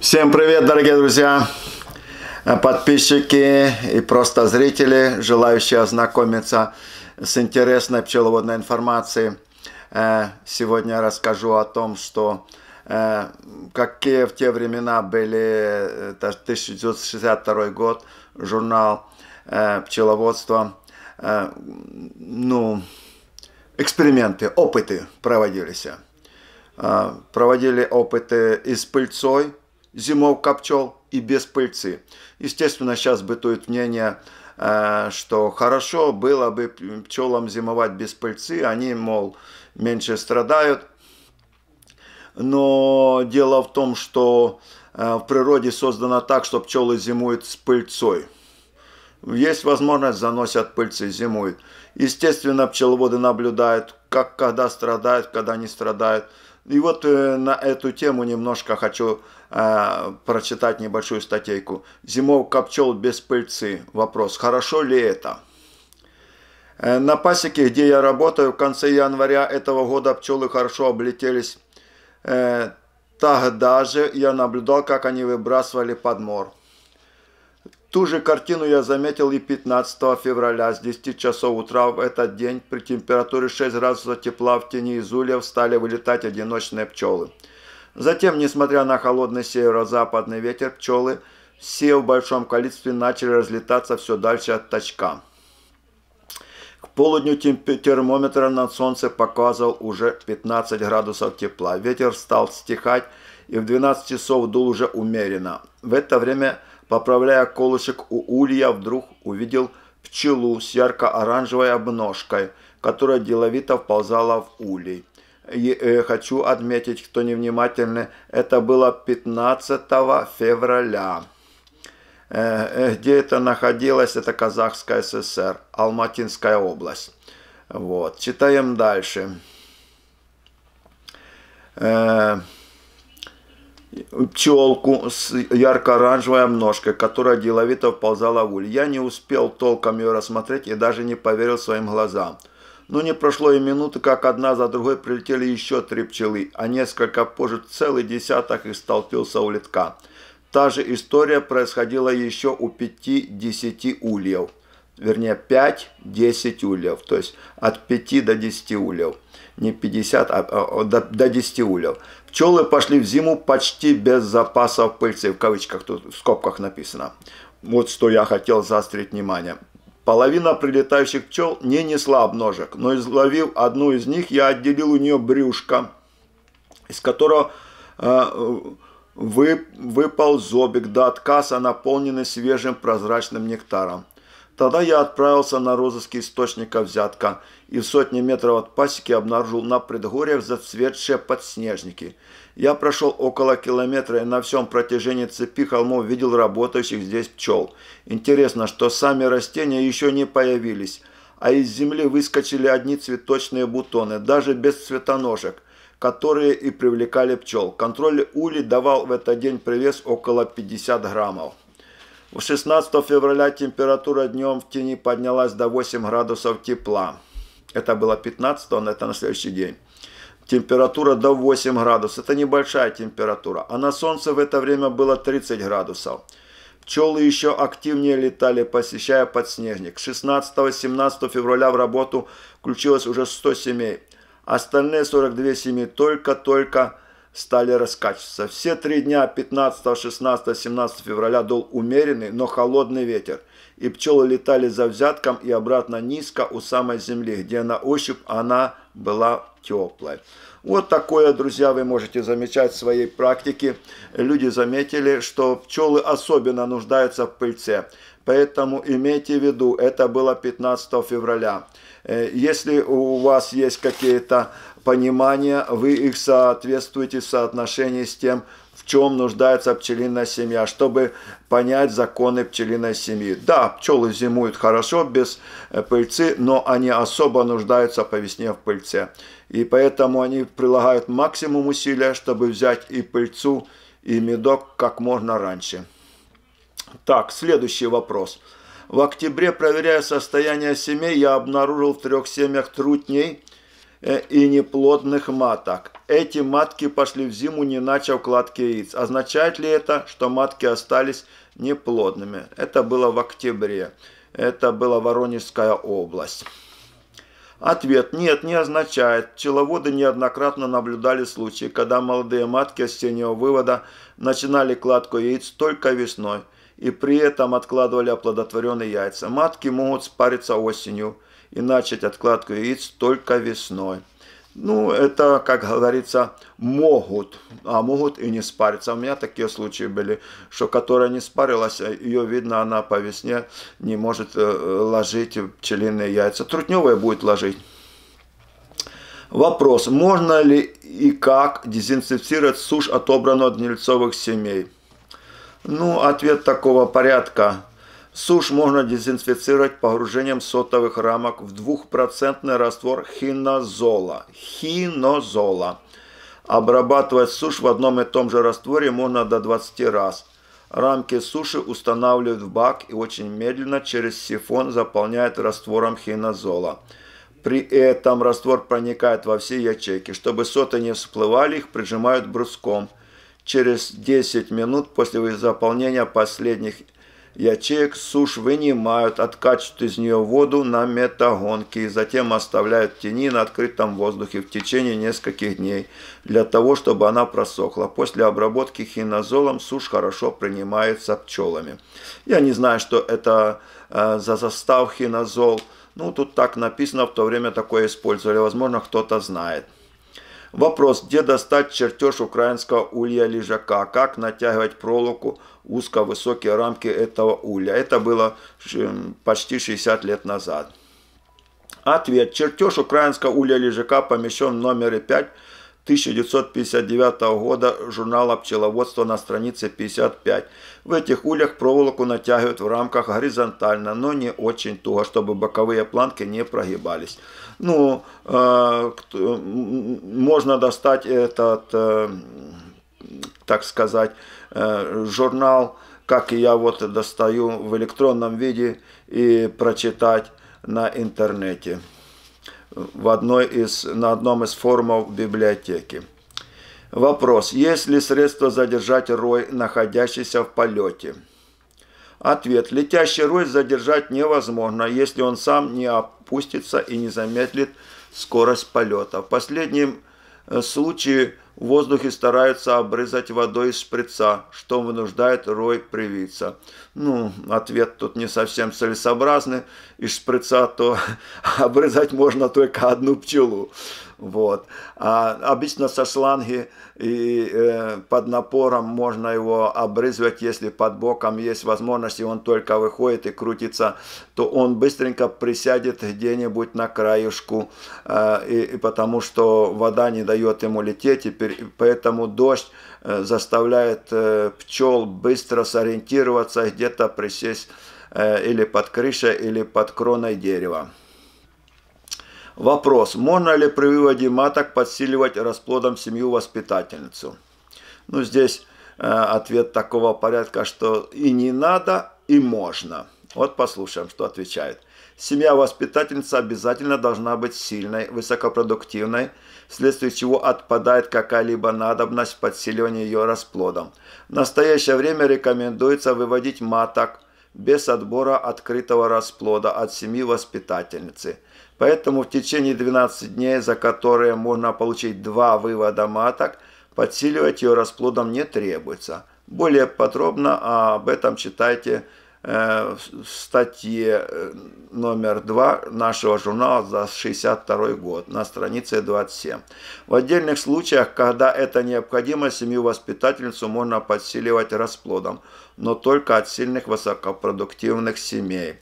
Всем привет, дорогие друзья, э, подписчики и просто зрители, желающие ознакомиться с интересной пчеловодной информацией. Э, сегодня я расскажу о том, что э, какие в те времена были, это 1962 год, журнал пчеловодства, ну, эксперименты, опыты проводились. Проводили опыты и с пыльцой, зимовка пчел и без пыльцы. Естественно, сейчас бытует мнение, э, что хорошо было бы пчелам зимовать без пыльцы, они, мол, меньше страдают. Но дело в том, что э, в природе создано так, что пчелы зимуют с пыльцой. Есть возможность, заносят пыльцы, зимуют. Естественно, пчеловоды наблюдают, как когда страдают, когда не страдают. И вот э, на эту тему немножко хочу Э, прочитать небольшую статейку. Зимовка пчел без пыльцы. Вопрос, хорошо ли это? Э, на пасеке, где я работаю, в конце января этого года пчелы хорошо облетелись. Э, тогда же я наблюдал, как они выбрасывали подмор. Ту же картину я заметил и 15 февраля с 10 часов утра в этот день при температуре 6 градусов тепла в тени изулья стали вылетать одиночные пчелы. Затем, несмотря на холодный северо-западный ветер, пчелы, все в большом количестве начали разлетаться все дальше от точка. К полудню термометр над солнце показывал уже 15 градусов тепла. Ветер стал стихать и в 12 часов дул уже умеренно. В это время, поправляя колышек у улья, вдруг увидел пчелу с ярко-оранжевой обножкой, которая деловито вползала в улей. Э, хочу отметить, кто невнимательный, это было 15 февраля. Э, э, где это находилось? Это Казахская ССР, Алматинская область. Вот, читаем дальше. Пчелку с ярко-оранжевой обножкой, которая деловито вползала в уль. Я не успел толком ее рассмотреть и даже не поверил своим глазам. Но не прошло и минуты, как одна за другой прилетели еще три пчелы, а несколько позже целый десяток их столпился у литка. Та же история происходила еще у пяти-десяти ульев. Вернее, 5-10 ульев, то есть от 5 до 10 ульев. Не 50, а, а, а до, до 10 ульев. Пчелы пошли в зиму почти без запасов пыльцы, в кавычках, тут в скобках написано. Вот что я хотел заострить внимание. Половина прилетающих пчел не несла обножек, но изловив одну из них, я отделил у нее брюшко, из которого э, вы, выпал зобик до отказа, наполненный свежим прозрачным нектаром. Тогда я отправился на розыск источника взятка и в сотне метров от пасеки обнаружил на предгорьях зацветшие подснежники – я прошел около километра и на всем протяжении цепи холмов видел работающих здесь пчел. Интересно, что сами растения еще не появились, а из земли выскочили одни цветочные бутоны, даже без цветоножек, которые и привлекали пчел. Контроль улей давал в этот день привес около 50 граммов. 16 февраля температура днем в тени поднялась до 8 градусов тепла. Это было 15, но это на следующий день температура до 8 градусов. Это небольшая температура. А на солнце в это время было 30 градусов. Пчелы еще активнее летали, посещая подснежник. 16-17 февраля в работу включилось уже 100 семей. Остальные 42 семьи только-только стали раскачиваться. Все три дня 15, 16, 17 февраля дул умеренный, но холодный ветер, и пчелы летали за взятком и обратно низко у самой земли, где на ощупь она была теплой. Вот такое, друзья, вы можете замечать в своей практике. Люди заметили, что пчелы особенно нуждаются в пыльце. Поэтому имейте в виду, это было 15 февраля. Э, если у вас есть какие-то понимания, вы их соответствуете в соотношении с тем, в чем нуждается пчелиная семья, чтобы понять законы пчелиной семьи. Да, пчелы зимуют хорошо без э, пыльцы, но они особо нуждаются по весне в пыльце. И поэтому они прилагают максимум усилия, чтобы взять и пыльцу, и медок как можно раньше. Так, следующий вопрос. Вопрос. В октябре, проверяя состояние семей, я обнаружил в трех семьях трутней э, и неплодных маток. Эти матки пошли в зиму не начав кладки яиц. Означает ли это, что матки остались неплодными? Это было в октябре. Это была Воронежская область. Ответ «нет» не означает. Пчеловоды неоднократно наблюдали случаи, когда молодые матки осеннего вывода начинали кладку яиц только весной – и при этом откладывали оплодотворенные яйца. Матки могут спариться осенью и начать откладку яиц только весной. Ну, это, как говорится, могут, а могут и не спариться. У меня такие случаи были, что которая не спарилась, ее видно, она по весне не может э, ложить пчелиные яйца. Трутневая будет ложить. Вопрос, можно ли и как дезинфицировать сушь, отобранную от нельцовых семей? Ну, ответ такого порядка. Сушь можно дезинфицировать погружением сотовых рамок в двухпроцентный раствор хинозола. Хинозола. Обрабатывать сушь в одном и том же растворе можно до 20 раз. Рамки суши устанавливают в бак и очень медленно через сифон заполняют раствором хинозола. При этом раствор проникает во все ячейки. Чтобы соты не всплывали, их прижимают бруском – Через 10 минут после заполнения последних ячеек суш вынимают, откачивают из нее воду на метагонке и затем оставляют в тени на открытом воздухе в течение нескольких дней для того, чтобы она просохла. После обработки хинозолом суш хорошо принимается пчелами. Я не знаю, что это э, за состав хинозол. Ну, тут так написано, в то время такое использовали. Возможно, кто-то знает. Вопрос, где достать чертеж украинского улья лежака, как натягивать проволоку узко-высокие рамки этого улья. Это было эм, почти 60 лет назад. Ответ. Чертеж украинского улья лежака помещен в номере 5 1959 года журнала «Пчеловодство» на странице 55. В этих ульях проволоку натягивают в рамках горизонтально, но не очень туго, чтобы боковые планки не прогибались. Ну, э, можно достать этот, э, так сказать, э, журнал, как и я вот достаю в электронном виде и прочитать на интернете в одной из, на одном из форумов библиотеки. Вопрос. Есть ли средство задержать рой, находящийся в полете? Ответ. Летящий рой задержать невозможно, если он сам не опустится и не замедлит скорость полета. В последнем э, случае – в воздухе стараются обрызать водой из шприца, что вынуждает Рой привиться. Ну, ответ тут не совсем целесообразный. Из шприца то обрызать можно только одну пчелу. Вот. А обычно со шланги и э, под напором можно его обрызгивать, если под боком есть возможность, и он только выходит и крутится, то он быстренько присядет где-нибудь на краешку э, и, и потому что вода не дает ему лететь, и пер, поэтому дождь э, заставляет э, пчел быстро сориентироваться, где-то присесть э, или под крышей, или под кроной дерева. Вопрос, можно ли при выводе маток подсиливать расплодом семью-воспитательницу? Ну, здесь э, ответ такого порядка, что и не надо, и можно. Вот послушаем, что отвечает. Семья-воспитательница обязательно должна быть сильной, высокопродуктивной, вследствие чего отпадает какая-либо надобность подсиливания ее расплодом. В настоящее время рекомендуется выводить маток без отбора открытого расплода от семьи воспитательницы – Поэтому в течение 12 дней, за которые можно получить два вывода маток, подсиливать ее расплодом не требуется. Более подробно об этом читайте э, в статье э, номер 2 нашего журнала за 62 год на странице 27. В отдельных случаях, когда это необходимо, семью-воспитательницу можно подсиливать расплодом, но только от сильных высокопродуктивных семей.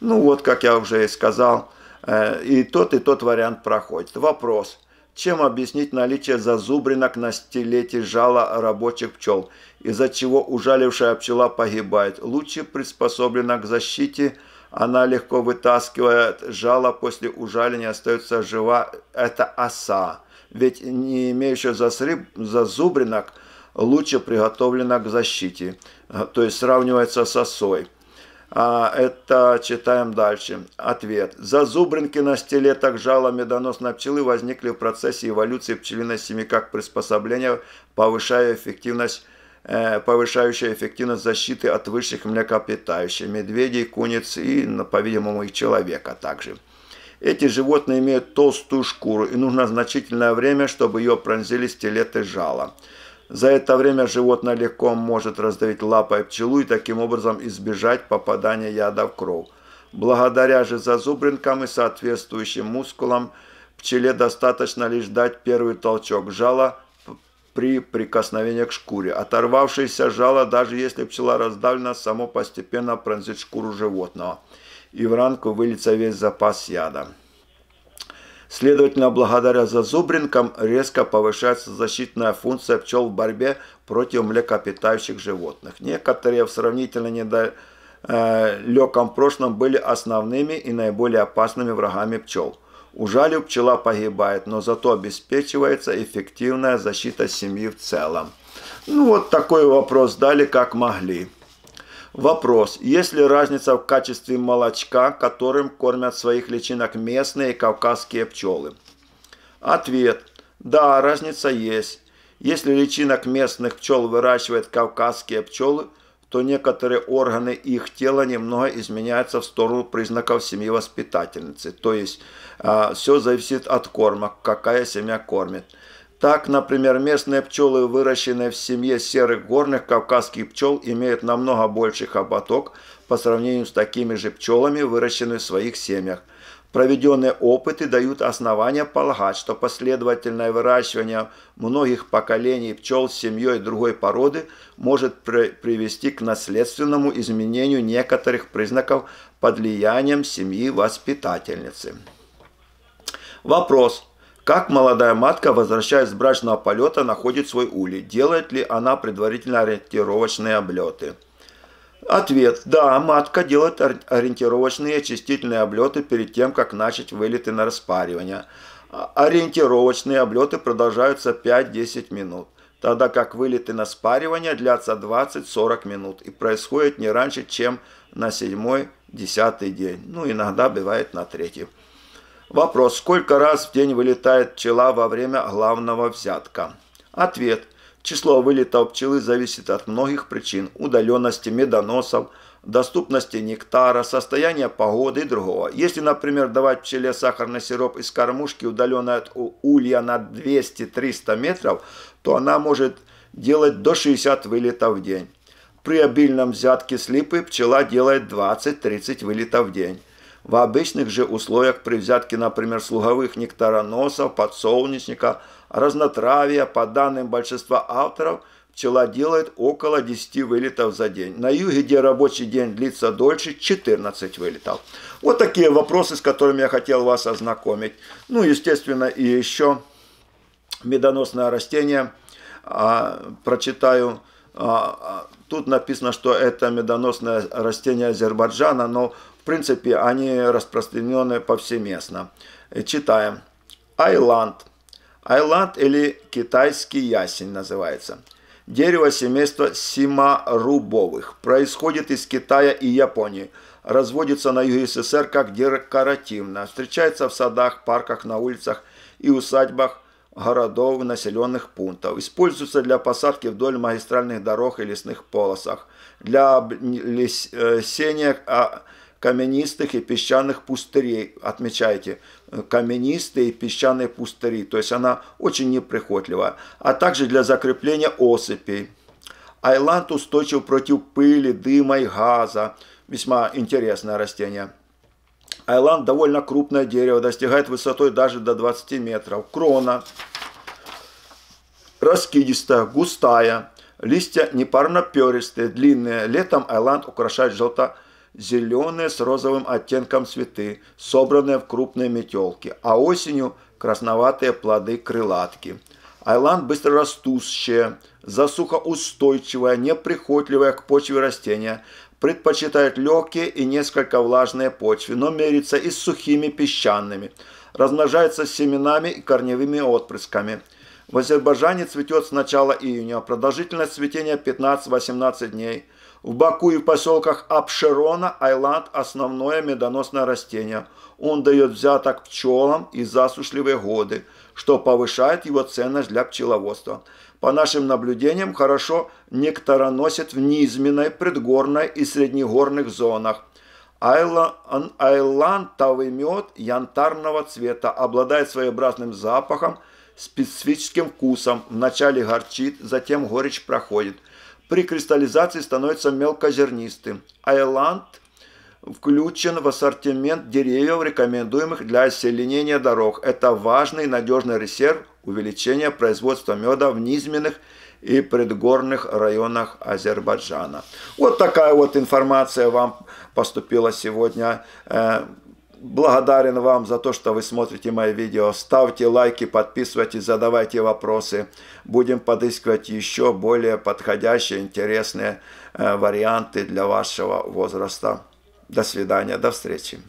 Ну вот, как я уже и сказал, Э, и тот, и тот вариант проходит. Вопрос. Чем объяснить наличие зазубринок на стилете жала рабочих пчел, из-за чего ужалившая пчела погибает? Лучше приспособлена к защите, она легко вытаскивает жало, после ужаления остается жива. Это оса. Ведь не имеющая засрыб, зазубринок лучше приготовлена к защите. Э, то есть сравнивается с осой. А Это читаем дальше. Ответ. Зазубринки на стеле так жало медоносной пчелы возникли в процессе эволюции пчелиной семьи как приспособление, повышая эффективность э, повышающая эффективность защиты от высших млекопитающих, медведей, куниц и, ну, по-видимому, и человека также. Эти животные имеют толстую шкуру, и нужно значительное время, чтобы ее пронзили стилеты жала. За это время животное легко может раздавить лапой пчелу и таким образом избежать попадания яда в кровь. Благодаря же зазубринкам и соответствующим мускулам пчеле достаточно лишь дать первый толчок жала при прикосновении к шкуре. Оторвавшееся жало, даже если пчела раздавлена, само постепенно пронзит шкуру животного и в ранку выльется весь запас яда. Следовательно, благодаря зазубринкам резко повышается защитная функция пчел в борьбе против млекопитающих животных. Некоторые в сравнительно недалеком прошлом были основными и наиболее опасными врагами пчел. Ужалив, пчела погибает, но зато обеспечивается эффективная защита семьи в целом. Ну вот такой вопрос дали, как могли. Вопрос. Есть ли разница в качестве молочка, которым кормят своих личинок местные кавказские пчелы? Ответ. Да, разница есть. Если личинок местных пчел выращивают кавказские пчелы, то некоторые органы их тела немного изменяются в сторону признаков семьи воспитательницы. То есть э, а, все зависит от корма, какая семья кормит. Так, например, местные пчелы, выращенные в семье серых горных кавказских пчел, имеют намного больший хоботок по сравнению с такими же пчелами, выращенными в своих семьях. Проведенные опыты дают основания полагать, что последовательное выращивание многих поколений пчел с семьей другой породы может привести к наследственному изменению некоторых признаков под влиянием семьи воспитательницы. Вопрос. Как молодая матка, возвращаясь с брачного полета, находит свой улей? Делает ли она предварительно ориентировочные облеты? Ответ. Да, матка делает ориентировочные очистительные облеты перед тем, как начать вылеты на распаривание. А, ориентировочные облеты продолжаются 5-10 минут, тогда как вылеты на спаривание длятся 20-40 минут и происходят не раньше, чем на 7-10 день. Ну, иногда бывает на третий. Вопрос. Сколько раз в день вылетает пчела во время главного взятка? Ответ. Число вылетов пчелы зависит от многих причин – удаленности, медоносов, доступности нектара, состояния погоды и другого. Если, например, давать пчеле сахарный сироп из кормушки, удаленной от улья на 200-300 метров, то она может делать до 60 вылетов в день. При обильном взятке слипы пчела делает 20-30 вылетов в день. В обычных же условиях при взятке, например, слуговых нектароносов, подсолнечника, разнотравия, по данным большинства авторов, пчела делает около 10 вылетов за день. На юге, где рабочий день длится дольше, 14 вылетов. Вот такие вопросы, с которыми я хотел вас ознакомить. Ну, естественно, и еще медоносное растение. А, прочитаю. А, а тут написано, что это медоносное растение Азербайджана, но в принципе, они распространены повсеместно. Читаем. Айланд. Айланд или китайский ясень называется. Дерево семейства симарубовых. Происходит из Китая и Японии. Разводится на юге СССР как декоративно. Встречается в садах, парках, на улицах и усадьбах городов, населенных пунктов. Используется для посадки вдоль магистральных дорог и лесных полосах. Для лесения э, а, каменистых и песчаных пустырей. Отмечайте, э, каменистые и песчаные пустыри. То есть она очень неприхотливая. А также для закрепления осыпей. Айланд устойчив против пыли, дыма и газа. Весьма интересное растение. Айланд довольно крупное дерево, достигает высотой даже до 20 метров. Крона раскидистая, густая, листья непарноперистые, длинные. Летом айланд украшает желто-зеленый зеленые с розовым оттенком цветы, собранные в крупные метелки, а осенью красноватые плоды крылатки. Айлан быстрорастущее, засухоустойчивое, неприхотливое к почве растения, предпочитает легкие и несколько влажные почвы, но мерится и с сухими песчаными, размножается семенами и корневыми отпрысками. В Азербайджане цветет с начала июня, продолжительность цветения 15-18 дней – в Баку и в поселках Апшерона айланд – основное медоносное растение. Он дает взяток пчелам и засушливые годы, что повышает его ценность для пчеловодства. По нашим наблюдениям, хорошо нектароносит в низменной, предгорной и среднегорных зонах. Айлантовый мед янтарного цвета обладает своеобразным запахом, специфическим вкусом. Вначале горчит, затем горечь проходит – при кристаллизации становится мелкозернистым. Айланд включен в ассортимент деревьев, рекомендуемых для озеленения дорог. Это важный и надежный резерв увеличения производства меда в низменных и предгорных районах Азербайджана. Вот такая вот информация вам поступила сегодня э, благодарен вам за то, что вы смотрите мои видео. Ставьте лайки, подписывайтесь, задавайте вопросы. Будем подыскивать еще более подходящие, интересные э, варианты для вашего возраста. До свидания, до встречи.